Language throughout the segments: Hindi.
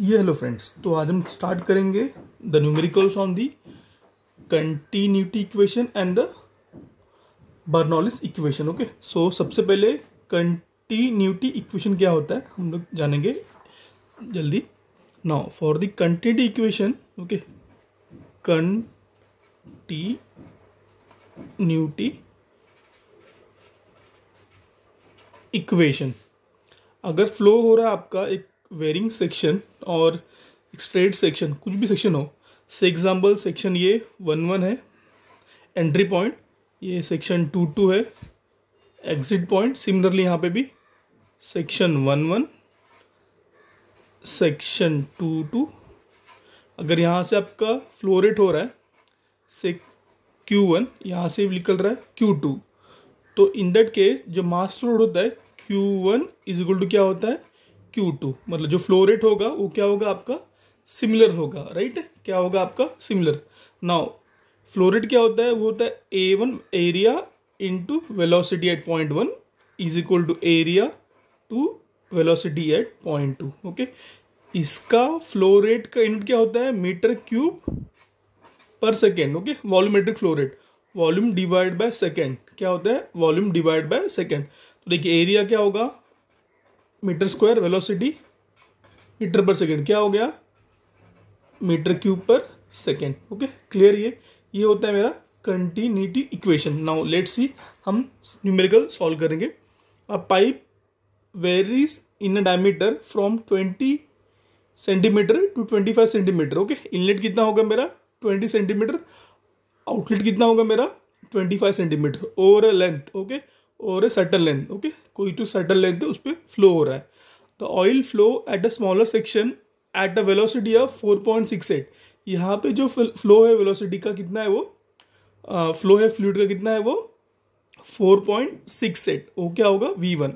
ये हेलो फ्रेंड्स तो आज हम स्टार्ट करेंगे the numericals on the continuity equation and the Bernoulli's equation okay so सबसे पहले कंटिन्यूटी इक्वेशन क्या होता है हम लोग जानेंगे जल्दी now for the continuity equation okay continuity equation अगर फ्लो हो रहा है आपका एक वेरिंग सेक्शन और स्ट्रेट सेक्शन कुछ भी सेक्शन हो से एग्जाम्पल सेक्शन ये वन वन है एंट्री पॉइंट ये सेक्शन टू टू है एग्जिट पॉइंट सिमिलरली यहाँ पे भी section one one section two two अगर यहाँ से आपका फ्लोरेट हो रहा है से क्यू वन यहाँ से निकल रहा है क्यू टू तो इन दैट केस जो मास्टर रोड होता है Q one is equal to क्या होता है क्यू टू मतलब जो फ्लो रेट होगा वो क्या होगा आपका सिमिलर होगा राइट क्या होगा आपका सिमिलर नाउ फ्लो रेट क्या होता है वो होता है A one area into velocity at point one is equal to area two velocity at point two okay इसका फ्लो रेट का यूनिट क्या होता है metre cube per second okay volumetric flow rate volume divide by second क्या होता है वॉल्यूम डिवाइड बाय सेकेंड तो देखिए एरिया क्या होगा metre square velocity metre per second क्या हो गया metre cube per second okay clear ये ये होता है मेरा continuity equation now let's see हम न्यूमेरिकल सॉल्व करेंगे a pipe varies in a diameter from twenty centimetre to twenty five centimetre okay inlet कितना होगा मेरा ट्वेंटी सेंटीमीटर आउटलेट कितना होगा मेरा twenty five centimetre over a length okay और ए सटल लेंथ ओके कोई टू सटल लेंथ उस पर फ्लो हो रहा है the oil flow at a smaller section at a velocity of four point six eight यहाँ पे जो फ्लो है वेलोसिटी का कितना है वो फ्लो uh, है फ्लूड का कितना है वो फोर पॉइंट सिक्स एट वो क्या होगा V one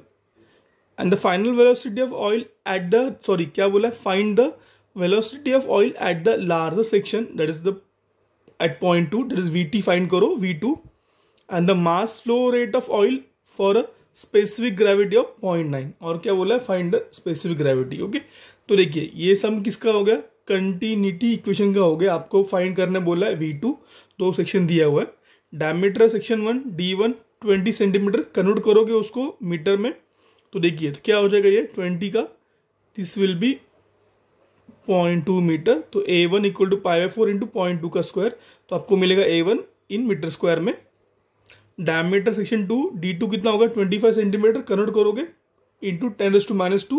and the final velocity of oil at the sorry क्या बोला है find the velocity of oil at the larger section that is the at point two that is V T find करो V two and the mass flow rate of oil for specific gravity of point nine और क्या बोला है फाइंड स्पेसिफिक ग्रेविटी ओके तो देखिए ये सम किसका हो गया कंटिन्यूटी इक्वेशन का हो गया आपको फाइंड करने बोला है वी टू दो सेक्शन दिया हुआ है diameter section one D one twenty centimetre convert करोगे उसको मीटर में तो देखिए तो क्या हो जाएगा ये ट्वेंटी का this will be point two metre तो A one equal to pi by four into point two का स्क्वायर तो आपको मिलेगा A one in metre square में diameter section two D two कितना होगा ट्वेंटी फाइव सेंटीमीटर कन्वर्ट करोगे into ten raise to minus two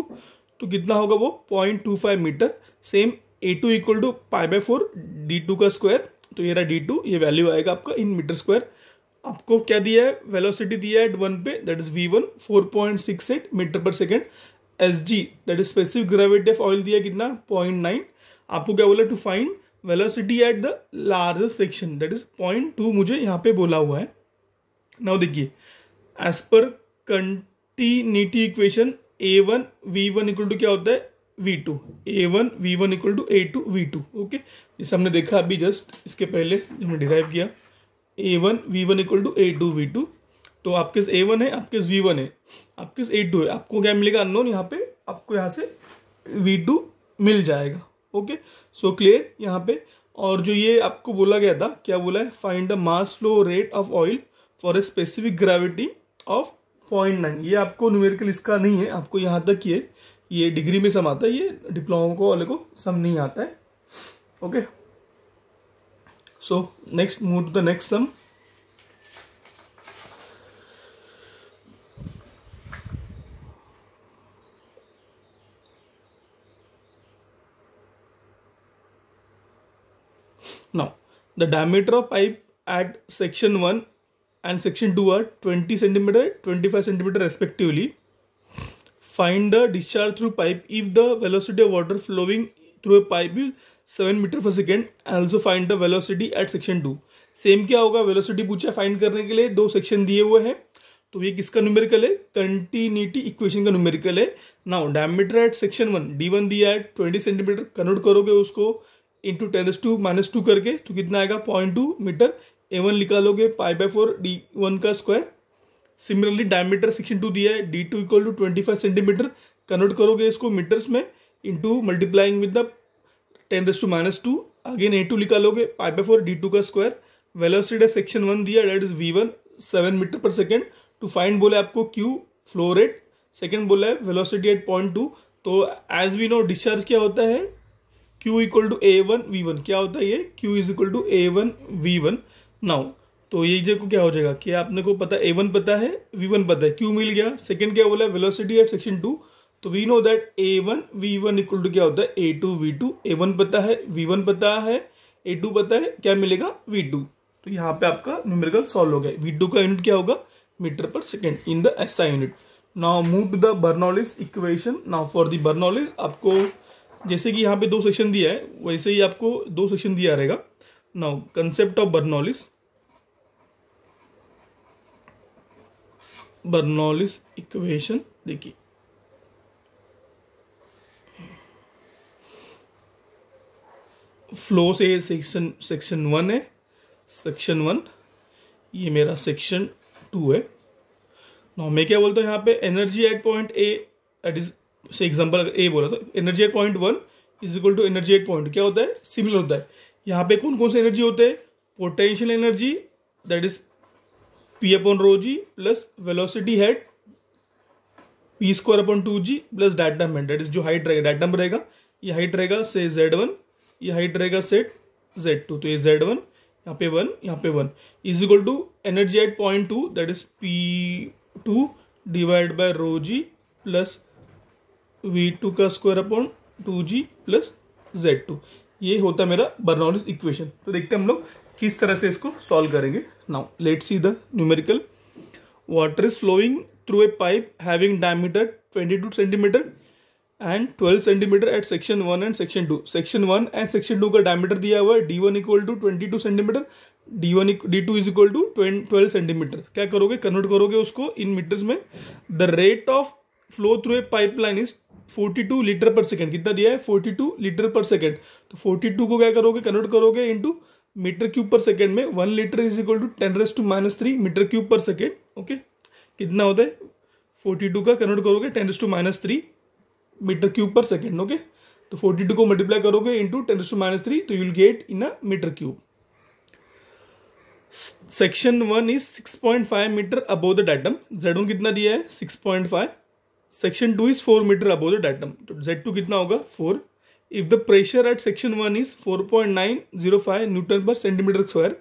तो कितना होगा वो point two five metre same A two equal to five by four D two का स्क्वायर तो ये रहा डी टू ये वैल्यू आएगा आपका इन मीटर स्क्वायर आपको क्या दिया है वेलोसिटी दिया है एट वन पे that is V one four point six eight metre per second S G that is specific gravity of oil दिया कितना पॉइंट नाइन आपको क्या बोला to find velocity at the largest section that is point two मुझे यहाँ पे बोला हुआ है नाउ देखिए as per continuity equation A one V one equal to क्या होता है V two A one V one equal to A two V two okay जैसे हमने देखा अभी जस्ट इसके पहले हमने डिराइव किया A one V one equal to A two V two तो आपके ए वन है आपके वी वन है आपके ए टू है आपको क्या मिलेगा अनोन यहाँ पे आपको यहाँ से वी टू मिल जाएगा ओके सो क्लियर यहाँ पे और जो ये आपको बोला गया था क्या बोला है find the mass flow rate of oil for a specific gravity of point nine ये आपको न्यूमेरिकल इसका नहीं है आपको यहाँ तक ये ये डिग्री में सम आता है ये डिप्लोमा को वाले को सम नहीं आता है okay so next move to the next sum now the diameter of pipe at section 1 and section 2 are 20 cm 25 cm respectively find the discharge through pipe if the velocity of water flowing through a pipe is 7 meter per second and also find the velocity at section 2 same क्या होगा वेलोसिटी पूछा फाइंड करने के लिए दो सेक्शन दिए हुए हैं तो ये किसका न्यूमेरिकल है कंटिन्यूटी इक्वेशन का न्यूमेरिकल है now diameter at section one D one दिया है ट्वेंटी सेंटीमीटर कन्वर्ट करोगे उसको into ten to minus two करके तो कितना आएगा point two metre A one निकालोगे pi by four D one का square similarly diameter section two दिया है D two equal to twenty five centimetre convert करोगे इसको मीटर्स में into multiplying with the ten raise to minus two again A two निकालोगे pi by four D two का स्क्वायर वेलोसिटी सेक्शन वन दिया that is V one seven metre per second to find बोले आपको क्यू फ्लो रेट सेकेंड बोला है वेलोसिटी एट पॉइंट टू तो एज वी नो डिस्चार्ज क्या होता है Q equal to A one V one क्या होता है ये Q is equal to A one V one now तो ये जगह क्या हो जाएगा कि आपने को पता ए वन पता है वी वन पता है क्यू मिल गया सेकंड क्या बोला वेलोसिटी एट सेक्शन टू तो we know that A one V one equal to क्या होता है A two V two A one पता है वी वन पता है ए टू पता है क्या मिलेगा वी टू तो यहाँ पे आपका न्यूमेरिकल सॉल्व हो गया वी टू का यूनिट क्या होगा metre per second in the S I unit now move to the Bernoulli's equation now for the Bernoulli's आपको जैसे कि यहाँ पे दो सेक्शन दिया है वैसे ही आपको दो सेक्शन दिया रहेगा now concept of bernoulli's Bernoulli's equation देखिए फ्लो से सेक्शन सेक्शन वन है सेक्शन वन ये मेरा सेक्शन टू है ना मैं क्या बोलता हूँ यहाँ पे energy at point A at is say example A बोला तो energy at point one is equal to energy at point क्या होता है सिमिलर होता है यहाँ पे कौन कौन से एनर्जी होते हैं potential energy that is P upon rho ji plus velocity head P square upon two ji plus datum है दैट इज जो हाइट रहेगा डाटम रहेगा ये हाइट रहेगा से जेड वन ये हाइट रहेगा सेट जेड टू तो ये जेड वन यहाँ पे वन यहाँ पे one is equal to energy at point two that is P two divide by rho ji plus V two का स्क्वायर अपॉन टू जी प्लस जेड टू ये होता है मेरा बर्नौलिस इक्वेशन तो देखते हैं हम लोग किस तरह से इसको सॉल्व करेंगे now let see the numerical water is flowing through a pipe having diameter twenty two centimetre and twelve centimetre at section one and section two section one and section two का डायमीटर दिया हुआ है D one equal to twenty two centimetre D one D two is equal to twelve centimetre क्या करोगे कन्वर्ट करोगे उसको इन मीटर्स में the rate of flow through a pipeline is 42 litre per second कितना दिया है 42 लीटर पर सेकेंड तो 42 को क्या करोगे कन्वर्ट करोगे into metre cube per second में one litre is equal to ten raise to minus three metre cube per second okay कितना होता है फोर्टी टू का कन्वर्ट करोगे ten raise to minus three metre cube per second okay तो फोर्टी टू को मल्टीप्लाई करोगे into ten raise to minus three तो you'll get in a metre cube section one is six point five metre above the datum Z one कितना दिया है six point five section two is four metre above the datum तो जेड टू कितना होगा four if the pressure at section one is four point nine zero five newton per centimetre square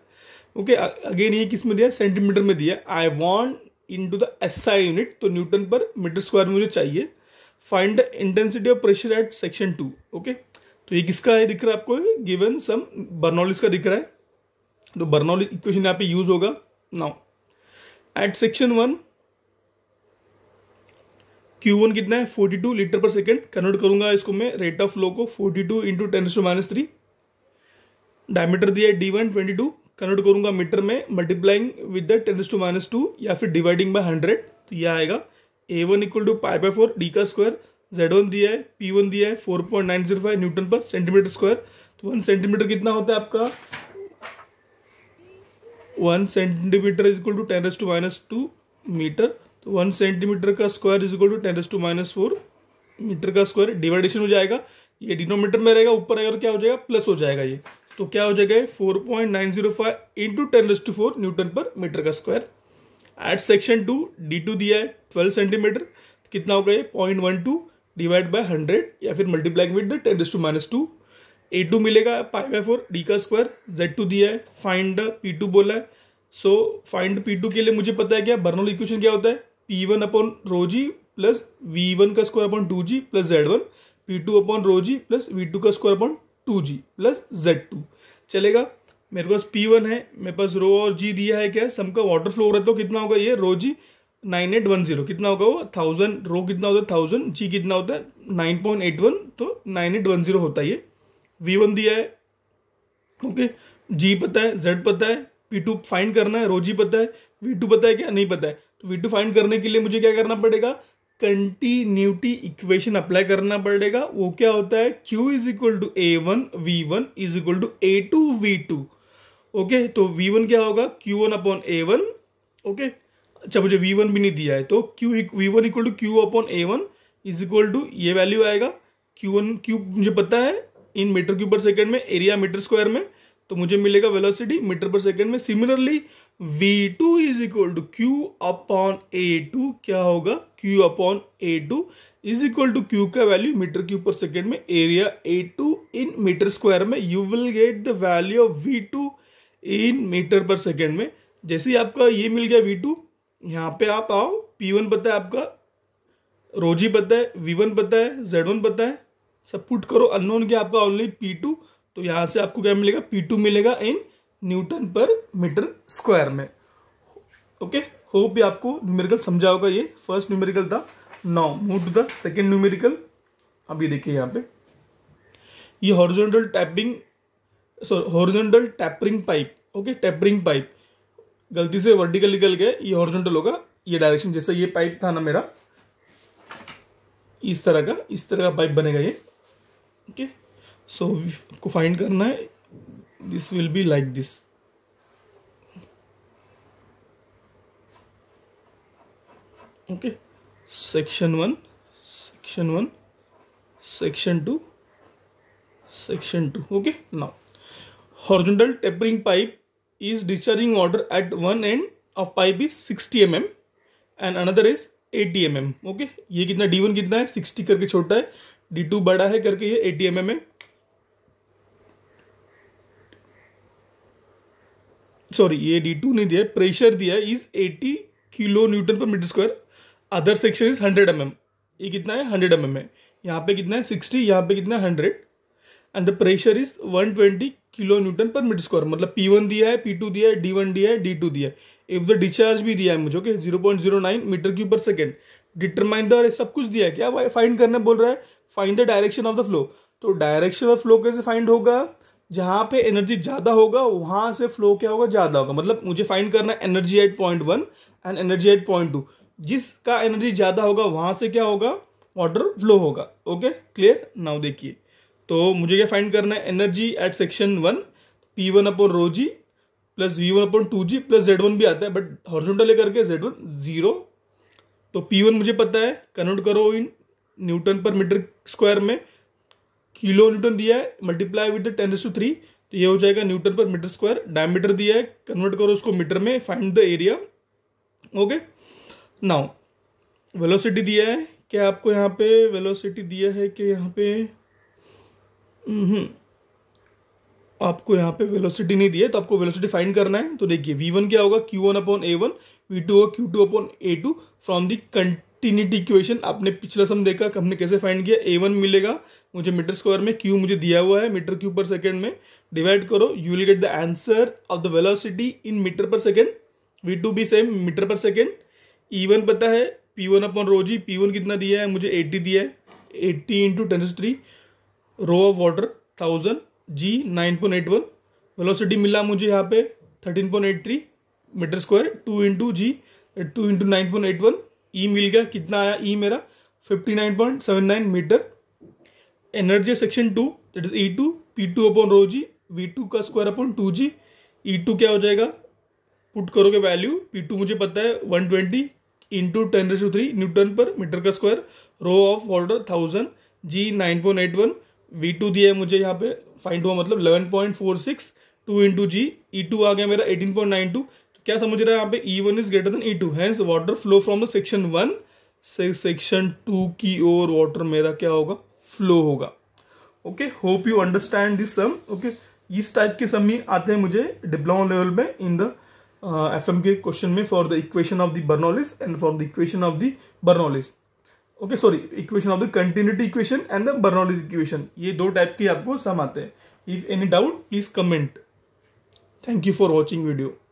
okay again ये किस में दिया सेंटीमीटर में दिया I want in to the S I unit तो न्यूटन पर मीटर स्क्वायर मुझे चाहिए find the intensity of pressure at section two okay तो ये किसका है दिख रहा है आपको गिवन सम बर्नौलिस का दिख रहा है तो बर्नौलिस इक्वेशन यहाँ पे यूज होगा now at section one Q one कितना है forty two litre per second convert करूंगा इसको मैं रेट ऑफ फ्लो को forty two into ten to minus three diameter दिया है D one twenty two convert करूंगा मीटर में multiplying with the ten to minus two या फिर डिवाइडिंग बाय हंड्रेड तो यह आएगा A one equal to pi by four D का स्क्वायर जेड वन दिया है पी वन दिया है four point nine zero five newton per centimetre square तो वन सेंटीमीटर कितना होता है आपका one centimetre equal to ten S to minus two metre तो वन सेंटीमीटर का square is equal to ten S to minus four metre का स्क्वायर डिवाइडेशन हो जाएगा ये डिनोमीटर में रहेगा ऊपर रहेगा तो क्या हो जाएगा प्लस हो जाएगा ये तो क्या हो जाएगा four point nine zero five into ten to four newton per metre का square at section two D two दिया है ट्वेल्व सेंटीमीटर कितना होगा ये point one two divide by hundred या फिर multiplying with ten S to minus two A two मिलेगा पाई बाय फोर डी का स्क्वायर जेड टू दिया है फाइंड पी टू बोला है सो फाइंड पी टू के लिए मुझे पता है क्या बर्नोल इक्वेशन क्या होता है पी वन अपॉन रो जी प्लस वी वन का स्क्वायर अपॉन टू जी plus Z one P two upon rho जी प्लस वी टू का स्क्वायर अपॉन टू जी प्लस जेड टू चलेगा मेरे पास पी वन है मेरे पास रो और जी दिया है क्या सम का वाटर फ्लो रहता तो कितना होगा ये rho g nine eight one zero कितना होगा वो थाउजेंड रो कितना होता है थाउजेंड जी कितना होता है नाइन पॉइंट एट वन तो नाइन एट वन जीरो होता है ये वी वन दिया है ओके जी पता है जेड पता है पी टू फाइंड करना है रो जी पता है वी टू पता है क्या नहीं पता है तो वी टू फाइंड करने के लिए मुझे क्या करना पड़ेगा कंटिन्यूटी इक्वेशन अप्लाई करना पड़ेगा वो क्या होता है Q is equal to A one V one is equal to A two V two okay तो V1 क्या होगा Q1 one upon A one okay अच्छा मुझे V1 भी नहीं दिया है तो Q V1 one equal to Q upon A one is equal to ये वैल्यू आएगा Q1 Q मुझे पता है in metre cube per second में एरिया मीटर स्क्वायर में तो मुझे मिलेगा वेलोसिटी मीटर पर सेकेंड में similarly V2 two is equal to Q upon A two क्या होगा Q upon A two is equal to Q का value metre cube per second में area A to in metre square में you will get the value of V two in metre per second में जैसे ही आपका ये मिल गया V2 टू यहाँ पे आप आओ P1 वन पता है आपका रोजी पता है वी वन पता है जेड वन पता है सब पुट करो अनोन क्या आपका ओनली पी टू तो यहाँ से आपको क्या मिलेगा पी टू मिलेगा in newton per metre square में ओके होप भी आपको न्यूमेरिकल समझा होगा ये फर्स्ट न्यूमेरिकल था now move to the second numerical अब ये देखिए यहाँ पे ये horizontal tapping sorry horizontal tapering pipe okay tapering pipe गलती से वर्टिकल निकल गए ये हॉरिजॉन्टल होगा ये डायरेक्शन जैसा ये पाइप था ना मेरा इस तरह का इस तरह का पाइप बनेगा ये ओके सो आपको फाइंड करना है this will be like this okay section 1 section 1 section 2 section 2 okay now horizontal tapering pipe is discharging order at one end of pipe is 60 mm and another is 80 mm okay? ye kitna D1 kitna hai 60 karke छोटा hai D2 bada hai karke ye 80 mm hai sorry ये डी टू नहीं दिया प्रेशर दिया is eighty kilo newton per metre square other section is hundred M M ये कितना है हंड्रेड एम एम है यहाँ पे कितना है सिक्सटी यहाँ पे कितना है hundred and the pressure is one twenty kilo newton per metre square मतलब पी वन दिया है पी टू दिया है डी वन दिया है डी टू दिया है इफ द डिस्चार्ज भी दिया है मुझे okay zero point zero nine metre cube per second determine the सब कुछ दिया है क्या फाइंड करने बोल रहा है find the direction of the flow तो डायरेक्शन ऑफ फ्लो कैसे फाइंड होगा जहाँ पे एनर्जी ज़्यादा होगा वहाँ से फ्लो क्या होगा ज़्यादा होगा मतलब मुझे फाइंड करना है energy at point one and energy at point two जिसका एनर्जी ज़्यादा होगा वहाँ से क्या होगा वाटर फ्लो होगा ओके क्लियर नाउ देखिए तो मुझे क्या फाइंड करना है energy at section one P one upon rho ji plus V one upon two ji plus Z one भी आता है बट हॉर्जोंटल करके जेड वन जीरो तो पी वन मुझे पता है कन्वर्ट करो इन न्यूटन पर मीटर स्क्वायर में किलो न्यूटन दिया है multiply with ten raise to three तो ये हो जाएगा Newton per metre square diameter दिया है कन्वर्ट करो उसको मीटर में find the area okay now velocity दिया है क्या आपको यहाँ पे वेलोसिटी दिया है कि यहाँ पे हम्म, आपको यहाँ पे वेलोसिटी नहीं दिया है तो आपको वेलोसिटी फाइंड करना है तो देखिए v1 क्या होगा Q one upon A one V two होगा Q two upon A two from the continuity equation आपने पिछला सम देखा हमने कैसे फाइंड किया ए वन मिलेगा मुझे मीटर स्क्वायर में क्यू मुझे दिया हुआ है मीटर क्यू पर सेकेंड में डिवाइड करो you will get the answer of the velocity in metre per second V two be same metre per second E one पता है P one upon rho g P one कितना दिया है मुझे एट्टी दिया है eighty into ten three rho of water thousand g nine point eight one velocity मिला मुझे यहाँ पे thirteen point eight three metre square two into g two into nine point eight one E e मिल गया कितना आया ई e मेरा 59.79 metre energy section two that is E two P two upon rho g V two का square upon two g E two क्या हो जाएगा पुट करोगे वैल्यू पी टू मुझे पता है one twenty into ten raise three newton per metre का square rho of water thousand g nine point eight one V two दिया है मुझे यहाँ पे फाइंड हुआ मतलब eleven point four six two into g E two आ गया मेरा एटीन पॉइंट नाइन टू क्या समझ रहा है यहाँ पे E one is greater than E two hence water flow from the section one से सेक्शन टू की ओर वाटर मेरा क्या होगा फ्लो होगा okay hope you understand this sum okay इस टाइप के सम ही आते हैं मुझे डिप्लोमा लेवल में इन द एफ एम के क्वेश्चन में for the equation of the Bernoulli's and for the equation of the Bernoulli's okay sorry equation of the continuity equation and the Bernoulli's equation ये दो टाइप के आपको सम आते हैं if any doubt please comment thank you for watching video